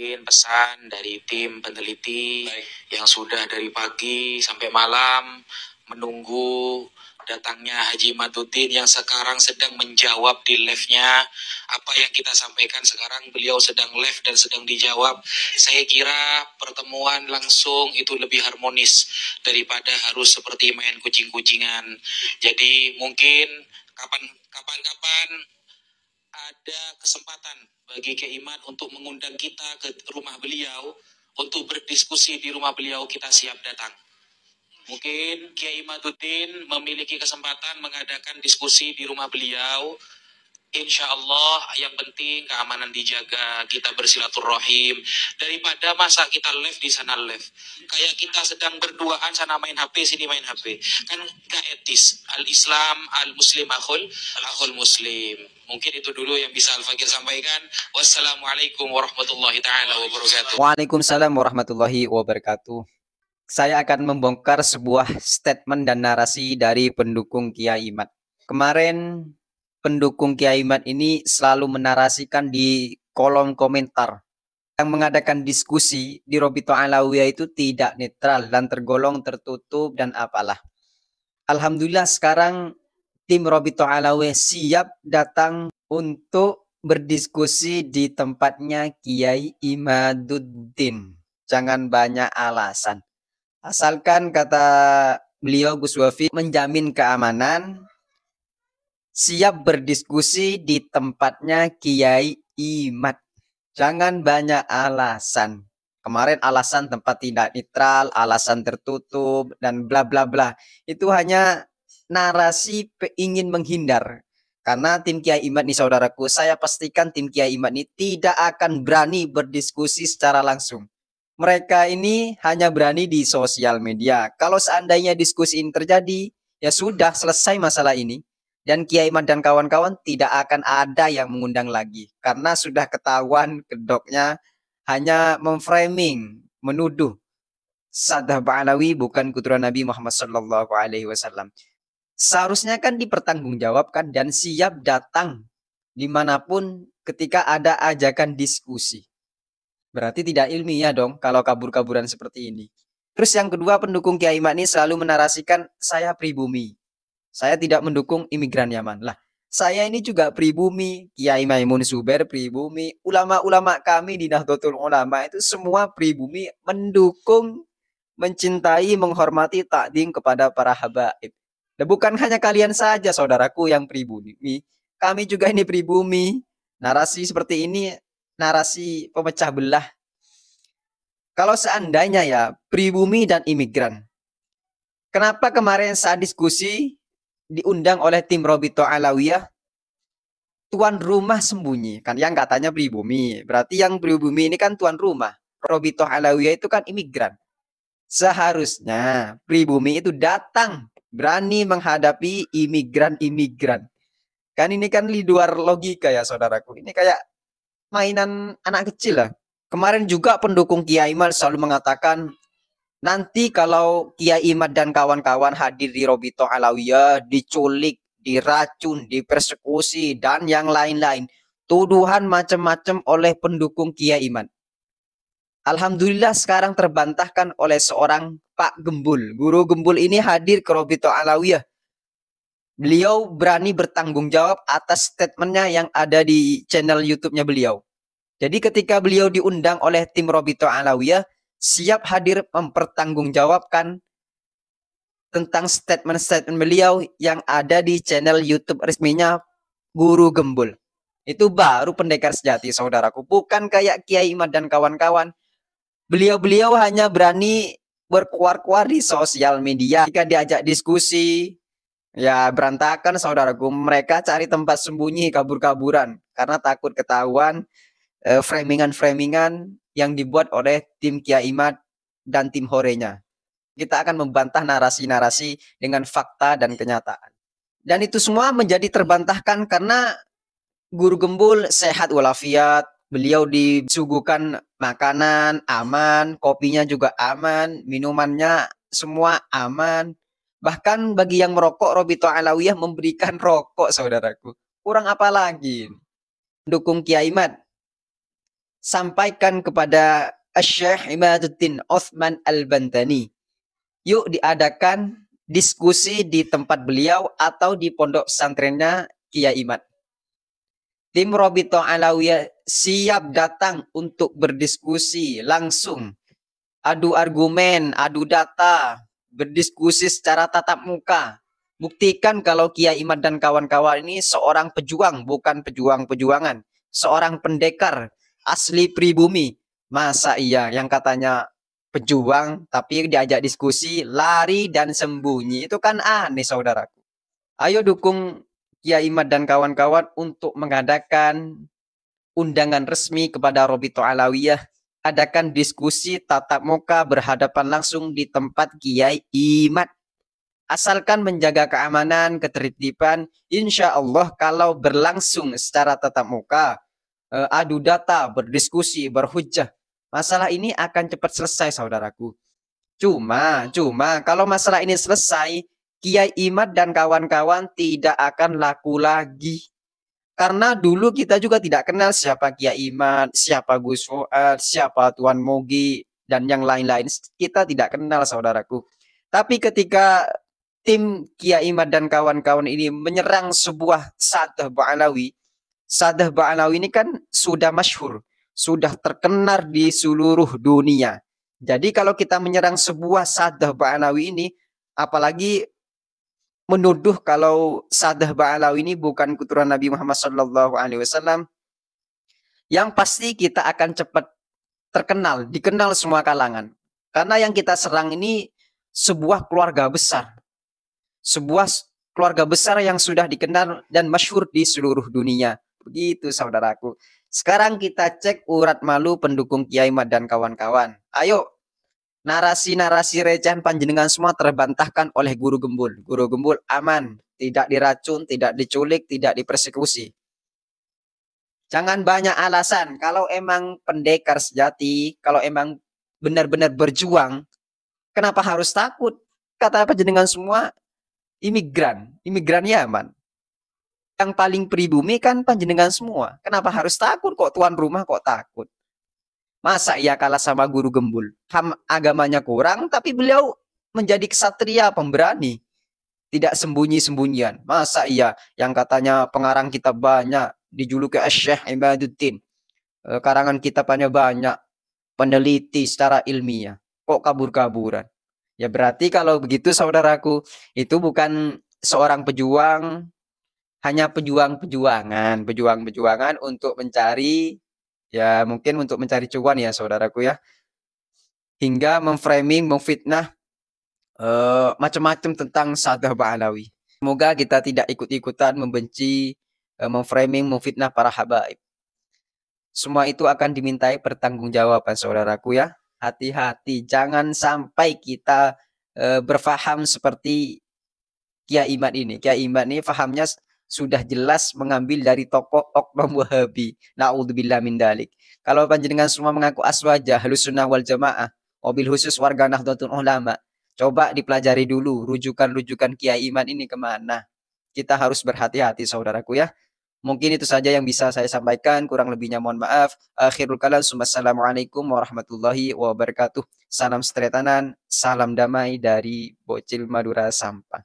mungkin pesan dari tim peneliti Baik. yang sudah dari pagi sampai malam menunggu datangnya Haji Matutin yang sekarang sedang menjawab di live-nya apa yang kita sampaikan sekarang beliau sedang live dan sedang dijawab saya kira pertemuan langsung itu lebih harmonis daripada harus seperti main kucing-kucingan jadi mungkin kapan kapan-kapan ada kesempatan bagi Kiai Iman untuk mengundang kita ke rumah beliau untuk berdiskusi di rumah beliau kita siap datang. Mungkin Kiai Matutin memiliki kesempatan mengadakan diskusi di rumah beliau Insya Allah yang penting keamanan dijaga, kita bersilaturahim daripada masa kita live di sana live. Kayak kita sedang berduaan sana main HP sini main HP. Kan gak etis. Al Islam al Muslim akhul akhul Muslim. Mungkin itu dulu yang bisa Al Fakir sampaikan. Wassalamualaikum warahmatullahi taala wabarakatuh. Waalaikumsalam warahmatullahi wabarakatuh. Saya akan membongkar sebuah statement dan narasi dari pendukung Kiai Imad. Kemarin pendukung Kiai Mat ini selalu menarasikan di kolom komentar yang mengadakan diskusi di Robito Alawiyah itu tidak netral dan tergolong tertutup dan apalah. Alhamdulillah sekarang tim Robito Alawiyah siap datang untuk berdiskusi di tempatnya Kiai Imaduddin. Jangan banyak alasan. Asalkan kata beliau Gus Wafi menjamin keamanan, siap berdiskusi di tempatnya Kiai Imat. Jangan banyak alasan. Kemarin alasan tempat tidak netral, alasan tertutup, dan bla bla bla. Itu hanya narasi ingin menghindar. Karena tim Kiai Imat nih saudaraku, saya pastikan tim Kiai Imat ini tidak akan berani berdiskusi secara langsung. Mereka ini hanya berani di sosial media. Kalau seandainya diskusi ini terjadi, ya sudah selesai masalah ini dan Kiai Mat dan kawan-kawan tidak akan ada yang mengundang lagi karena sudah ketahuan kedoknya hanya memframing, menuduh Sadah Ba'alawi bukan kuturan Nabi Muhammad Sallallahu Alaihi Wasallam. Seharusnya kan dipertanggungjawabkan dan siap datang dimanapun ketika ada ajakan diskusi. Berarti tidak ilmiah dong kalau kabur-kaburan seperti ini. Terus yang kedua pendukung Kiai Mat ini selalu menarasikan saya pribumi. Saya tidak mendukung imigran Yaman. Lah, saya ini juga pribumi, Kiai Maimun Suber pribumi, ulama-ulama kami di Nahdlatul Ulama itu semua pribumi mendukung, mencintai, menghormati takdim kepada para habaib. Dan bukan hanya kalian saja saudaraku yang pribumi, kami juga ini pribumi. Narasi seperti ini narasi pemecah belah. Kalau seandainya ya pribumi dan imigran. Kenapa kemarin saat diskusi diundang oleh tim Robito Alawiyah tuan rumah sembunyi kan yang katanya pribumi berarti yang pribumi ini kan tuan rumah Robito Alawiyah itu kan imigran seharusnya pribumi itu datang berani menghadapi imigran-imigran kan ini kan di luar logika ya saudaraku ini kayak mainan anak kecil lah kemarin juga pendukung Kiai Mal selalu mengatakan Nanti kalau Kiai Imad dan kawan-kawan hadir di Robito Alawiyah, diculik, diracun, dipersekusi, dan yang lain-lain. Tuduhan macam-macam oleh pendukung Kiai Imad. Alhamdulillah sekarang terbantahkan oleh seorang Pak Gembul. Guru Gembul ini hadir ke Robito Alawiyah. Beliau berani bertanggung jawab atas statementnya yang ada di channel YouTube-nya beliau. Jadi ketika beliau diundang oleh tim Robito Alawiyah, siap hadir mempertanggungjawabkan tentang statement-statement beliau yang ada di channel YouTube resminya Guru Gembul. Itu baru pendekar sejati, saudaraku. Bukan kayak Kiai Imad dan kawan-kawan. Beliau-beliau hanya berani berkuar-kuar di sosial media. Jika diajak diskusi, ya berantakan saudaraku. Mereka cari tempat sembunyi kabur-kaburan karena takut ketahuan uh, framingan-framingan yang dibuat oleh tim Kia Imad dan tim Horenya. Kita akan membantah narasi-narasi dengan fakta dan kenyataan. Dan itu semua menjadi terbantahkan karena Guru Gembul sehat walafiat, beliau disuguhkan makanan aman, kopinya juga aman, minumannya semua aman. Bahkan bagi yang merokok, Robito Alawiyah memberikan rokok, saudaraku. Kurang apa lagi? Dukung Kiai Mat, sampaikan kepada Syekh Imaduddin Osman Al-Bantani. Yuk diadakan diskusi di tempat beliau atau di pondok pesantrennya Kiai Imad. Tim Robito Alawiyah siap datang untuk berdiskusi langsung. Adu argumen, adu data, berdiskusi secara tatap muka. Buktikan kalau Kiai Imad dan kawan-kawan ini seorang pejuang, bukan pejuang-pejuangan. Seorang pendekar, asli pribumi. Masa iya yang katanya pejuang tapi diajak diskusi, lari dan sembunyi. Itu kan aneh saudaraku. Ayo dukung Kiai Imad dan kawan-kawan untuk mengadakan undangan resmi kepada Robito Alawiyah. Adakan diskusi tatap muka berhadapan langsung di tempat Kiai Imad. Asalkan menjaga keamanan, ketertiban, insya Allah kalau berlangsung secara tatap muka, Eh, adu data, berdiskusi, berhujah. Masalah ini akan cepat selesai, saudaraku. Cuma, cuma kalau masalah ini selesai, Kiai Imad dan kawan-kawan tidak akan laku lagi. Karena dulu kita juga tidak kenal siapa Kiai Imad, siapa Gus Fuad, siapa Tuan Mogi, dan yang lain-lain. Kita tidak kenal, saudaraku. Tapi ketika tim Kiai Imad dan kawan-kawan ini menyerang sebuah satah Bu'alawi, Sadah Ba'alawi ini kan sudah masyhur, sudah terkenal di seluruh dunia. Jadi kalau kita menyerang sebuah Sadah Ba'alawi ini, apalagi menuduh kalau Sadah Ba'alawi ini bukan keturunan Nabi Muhammad Sallallahu Alaihi Wasallam, yang pasti kita akan cepat terkenal, dikenal semua kalangan. Karena yang kita serang ini sebuah keluarga besar, sebuah keluarga besar yang sudah dikenal dan masyhur di seluruh dunia. Begitu saudaraku. Sekarang kita cek urat malu pendukung Kiai Mad dan kawan-kawan. Ayo, narasi-narasi recehan panjenengan semua terbantahkan oleh guru gembul. Guru gembul aman, tidak diracun, tidak diculik, tidak dipersekusi. Jangan banyak alasan. Kalau emang pendekar sejati, kalau emang benar-benar berjuang, kenapa harus takut? Kata apa panjenengan semua, imigran, imigran ya aman yang paling pribumi kan panjenengan semua. Kenapa harus takut kok tuan rumah kok takut? Masa ia kalah sama guru gembul? Ham agamanya kurang tapi beliau menjadi kesatria pemberani. Tidak sembunyi-sembunyian. Masa iya yang katanya pengarang kita banyak dijuluki Syekh Ibaduddin. Eh, karangan kitabnya banyak. Peneliti secara ilmiah. Kok kabur-kaburan? Ya berarti kalau begitu saudaraku, itu bukan seorang pejuang, hanya pejuang-pejuangan, pejuang-pejuangan untuk mencari ya mungkin untuk mencari cuan ya saudaraku ya. Hingga memframing, memfitnah uh, macam-macam tentang sadah ba'alawi. Semoga kita tidak ikut-ikutan membenci, uh, memframing, memfitnah para habaib. Semua itu akan dimintai pertanggungjawaban saudaraku ya. Hati-hati, jangan sampai kita uh, berfaham seperti Kia Iman ini. Kia Iman ini fahamnya sudah jelas mengambil dari tokoh oknum wahabi. Na'udzubillah min dalik. Kalau panjenengan semua mengaku aswaja, halus sunnah wal jamaah, mobil khusus warga Nahdlatul Ulama, coba dipelajari dulu rujukan-rujukan kiai iman ini kemana. Kita harus berhati-hati saudaraku ya. Mungkin itu saja yang bisa saya sampaikan. Kurang lebihnya mohon maaf. Akhirul kalam. Assalamualaikum warahmatullahi wabarakatuh. Salam setretanan, salam damai dari Bocil Madura sampah